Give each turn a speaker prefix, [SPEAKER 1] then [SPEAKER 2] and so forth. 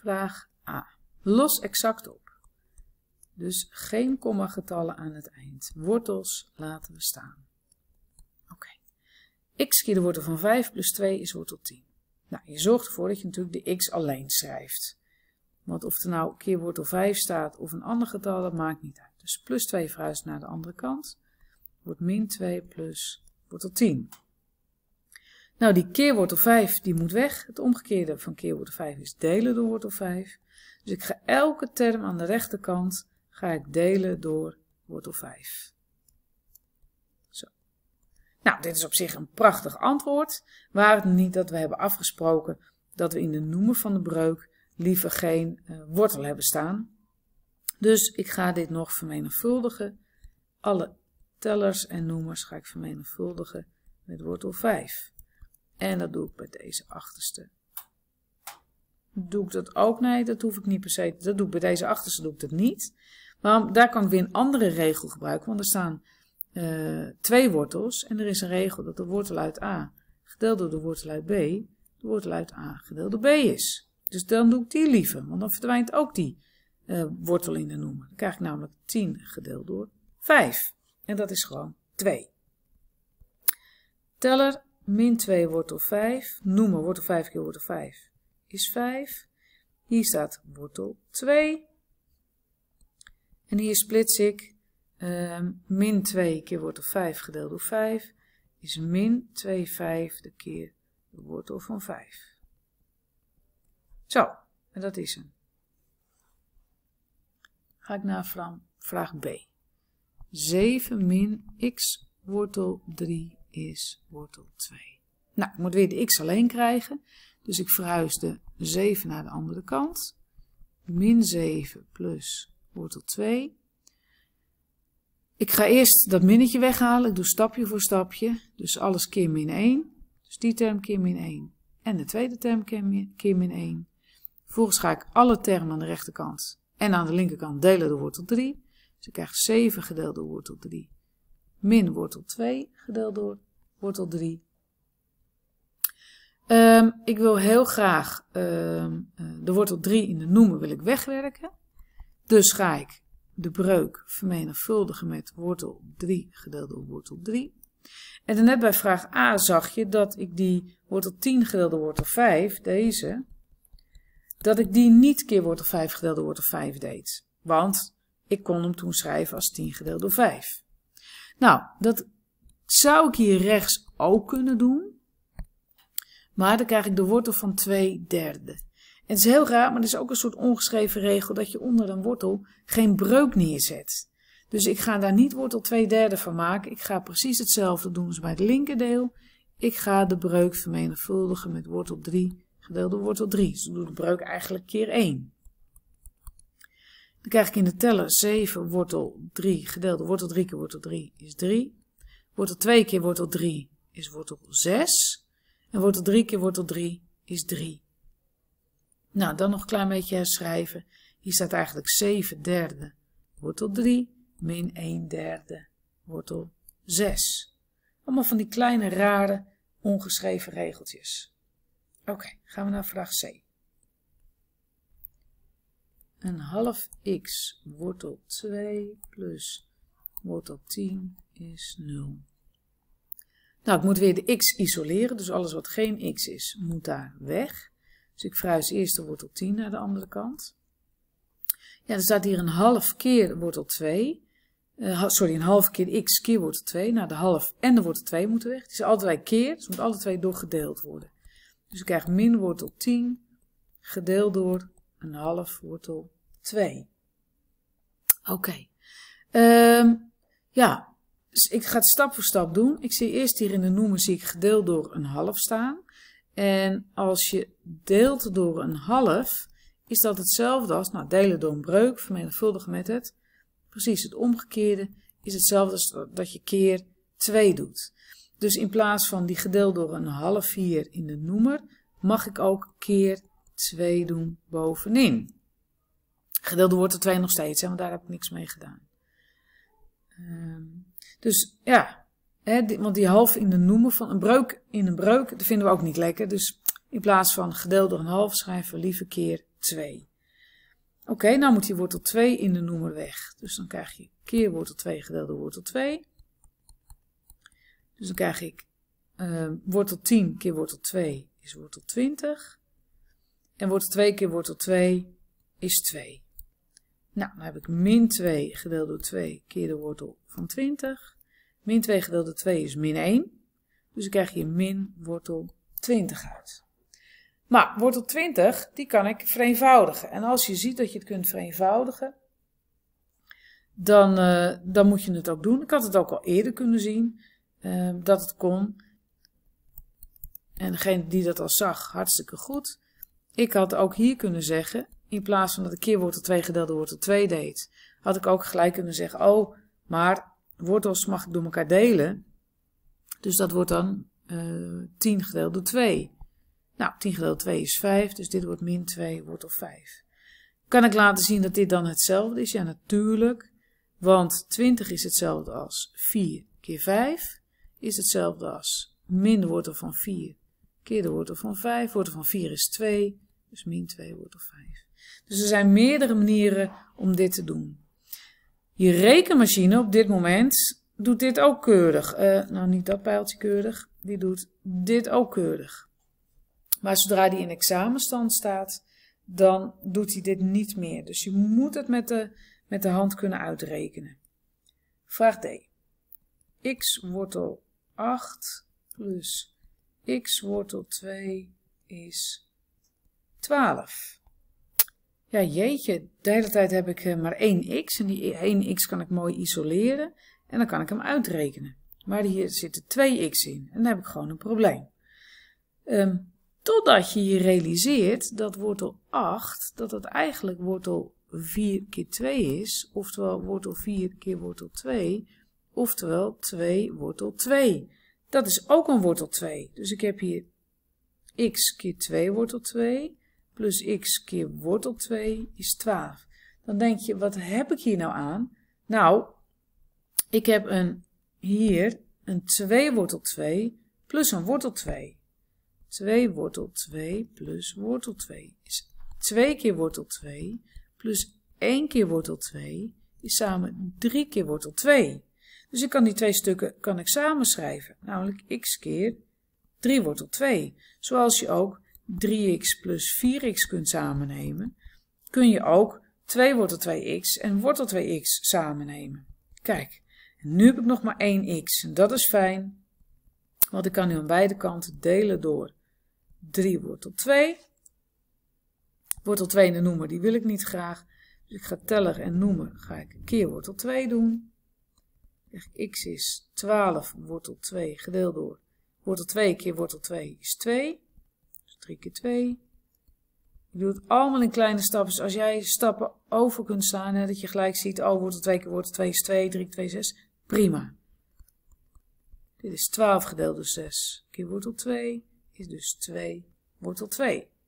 [SPEAKER 1] Vraag A. Los exact op. Dus geen komma getallen aan het eind. Wortels laten we staan. Oké. x keer de wortel van 5 plus 2 is wortel 10. Nou, je zorgt ervoor dat je natuurlijk de x alleen schrijft. Want of er nou keer wortel 5 staat of een ander getal, dat maakt niet uit. Dus plus 2 verhuist naar de andere kant. Wordt min 2 plus wortel 10. Nou, die keerwortel 5 die moet weg. Het omgekeerde van keerwortel 5 is delen door wortel 5. Dus ik ga elke term aan de rechterkant ga ik delen door wortel 5. Zo. Nou, dit is op zich een prachtig antwoord. Waar het niet dat we hebben afgesproken dat we in de noemer van de breuk liever geen eh, wortel hebben staan. Dus ik ga dit nog vermenigvuldigen. Alle tellers en noemers ga ik vermenigvuldigen met wortel 5. En dat doe ik bij deze achterste. Doe ik dat ook? Nee, dat hoef ik niet per se. Dat doe ik bij deze achterste doe ik dat niet. Maar daar kan ik weer een andere regel gebruiken. Want er staan eh, twee wortels. En er is een regel dat de wortel uit A gedeeld door de wortel uit B. De wortel uit A gedeeld door B is. Dus dan doe ik die liever. Want dan verdwijnt ook die eh, wortel in de noemer. Dan krijg ik namelijk 10 gedeeld door 5. En dat is gewoon 2. Teller min 2 wortel 5, noemen wortel 5 keer wortel 5 is 5. Hier staat wortel 2. En hier splits ik um, min 2 keer wortel 5 gedeeld door 5 is min 2 vijfde keer de wortel van 5. Zo, en dat is hem. Ga ik naar vraag B. 7 min x wortel 3 is wortel 2. Nou, ik moet weer de x alleen krijgen. Dus ik verhuis de 7 naar de andere kant. Min 7 plus wortel 2. Ik ga eerst dat minnetje weghalen. Ik doe stapje voor stapje. Dus alles keer min 1. Dus die term keer min 1. En de tweede term keer min 1. Vervolgens ga ik alle termen aan de rechterkant en aan de linkerkant delen door wortel 3. Dus ik krijg 7 gedeeld door wortel 3 min wortel 2 gedeeld door wortel 3. Um, ehm, ik wil heel graag um, de wortel 3 in de noemer wil ik wegwerken. Dus ga ik de breuk vermenigvuldigen met wortel 3 gedeeld door wortel 3. En dan net bij vraag A zag je dat ik die wortel 10 gedeeld door wortel 5, deze, dat ik die niet keer wortel 5 gedeeld door wortel 5 deed. Want ik kon hem toen schrijven als 10 gedeeld door 5. Nou, dat zou ik hier rechts ook kunnen doen. Maar dan krijg ik de wortel van 2 derde. En het is heel raar, maar het is ook een soort ongeschreven regel dat je onder een wortel geen breuk neerzet. Dus ik ga daar niet wortel 2 derde van maken. Ik ga precies hetzelfde doen als bij het linkerdeel. Ik ga de breuk vermenigvuldigen met wortel 3 gedeeld door wortel 3. Dus ik doe de breuk eigenlijk keer 1. Dan krijg ik in de teller 7 wortel 3 gedeeld door wortel 3 keer wortel 3 is 3. Wortel 2 keer wortel 3 is wortel 6. En wortel 3 keer wortel 3 is 3. Nou, dan nog een klein beetje herschrijven. Hier staat eigenlijk 7 derde wortel 3 min 1 derde wortel 6. Allemaal van die kleine rare ongeschreven regeltjes. Oké, gaan we naar vraag C. Een half x wortel 2 plus wortel 10 is 0. Nou, ik moet weer de x isoleren, dus alles wat geen x is, moet daar weg. Dus ik verhuis eerst de wortel 10 naar de andere kant. Ja, er staat hier een half keer wortel 2. Eh, sorry, een half keer x keer wortel 2. Nou, de half en de wortel 2 moeten weg. Het is altijd keer, dus moet alle twee doorgedeeld worden. Dus ik krijg min wortel 10 gedeeld door een half wortel 2. Oké. Ehm, ja, dus ik ga het stap voor stap doen. Ik zie eerst hier in de noemer zie ik gedeeld door een half staan. En als je deelt door een half, is dat hetzelfde als nou, delen door een breuk, vermenigvuldigen met het. Precies, het omgekeerde is hetzelfde als dat je keer 2 doet. Dus in plaats van die gedeeld door een half hier in de noemer, mag ik ook keer 2 doen bovenin. Gedeeld door wortel 2 nog steeds, hè, want daar heb ik niks mee gedaan. Um, dus ja, hè, want die half in de noemer van een breuk in een breuk, dat vinden we ook niet lekker. Dus in plaats van gedeeld door een half schrijven we liever keer 2. Oké, okay, nou moet die wortel 2 in de noemer weg. Dus dan krijg je keer wortel 2 gedeeld door wortel 2. Dus dan krijg ik uh, wortel 10 keer wortel 2 is wortel 20. En wordt 2 keer wortel 2 is 2. Nou, dan heb ik min 2 gedeeld door 2 keer de wortel van 20. Min 2 gedeeld door 2 is min 1. Dus ik krijg hier min wortel 20 uit. Maar wortel 20, die kan ik vereenvoudigen. En als je ziet dat je het kunt vereenvoudigen, dan, uh, dan moet je het ook doen. Ik had het ook al eerder kunnen zien uh, dat het kon. En degene die dat al zag, hartstikke goed. Ik had ook hier kunnen zeggen, in plaats van dat ik keer wortel 2 gedeeld door wortel 2 deed, had ik ook gelijk kunnen zeggen, oh, maar wortels mag ik door elkaar delen. Dus dat wordt dan uh, eh, 10 gedeeld door 2. Nou, 10 gedeeld door 2 is 5, dus dit wordt min 2 wortel 5. Kan ik laten zien dat dit dan hetzelfde is? Ja, natuurlijk. Want 20 is hetzelfde als 4 keer 5 is hetzelfde als min wortel van 4 keer de wortel van 5. Wortel van 4 is 2, dus min 2 wortel 5. Dus er zijn meerdere manieren om dit te doen. Je rekenmachine op dit moment doet dit ook keurig. Eh, nou, niet dat pijltje keurig. Die doet dit ook keurig. Maar zodra die in examenstand staat, dan doet hij dit niet meer. Dus je moet het met de, met de hand kunnen uitrekenen. Vraag D. x wortel 8 plus x wortel 2 is 12. Ja, jeetje, de hele tijd heb ik eh, maar 1x en die 1x kan ik mooi isoleren en dan kan ik hem uitrekenen. Maar hier zitten 2x in en dan heb ik gewoon een probleem. Um, totdat je je realiseert dat wortel 8, dat dat eigenlijk wortel 4 keer 2 is, oftewel wortel 4 keer wortel 2, oftewel 2 wortel 2. Dat is ook een wortel 2. Dus ik heb hier x keer 2 wortel 2 plus x keer wortel 2 is 12. Dan denk je, wat heb ik hier nou aan? Nou, ik heb een, hier een 2 wortel 2 plus een wortel 2. 2 wortel 2 plus wortel 2 is 2 keer wortel 2 plus 1 keer wortel 2 is samen 3 keer wortel 2. Dus ik kan die twee stukken kan ik samen namelijk x keer 3 wortel 2. Zoals je ook 3x plus 4x kunt samennemen, kun je ook 2 wortel 2x en wortel 2x samennemen. Kijk, nu heb ik nog maar 1x en dat is fijn, want ik kan nu aan beide kanten delen door 3 wortel 2. Wortel 2 en de noemer, die wil ik niet graag. Dus ik ga teller en noemer, ga ik keer wortel 2 doen x is 12 wortel 2 gedeeld door wortel 2 keer wortel 2 is 2. Dus 3 keer 2. Je doet het allemaal in kleine stappen. Dus als jij stappen over kunt staan, hè, dat je gelijk ziet, oh, wortel 2 keer wortel 2 is 2, 3 2 is 6. Prima. Dit is 12 gedeeld door 6 keer wortel 2 is dus 2 wortel 2.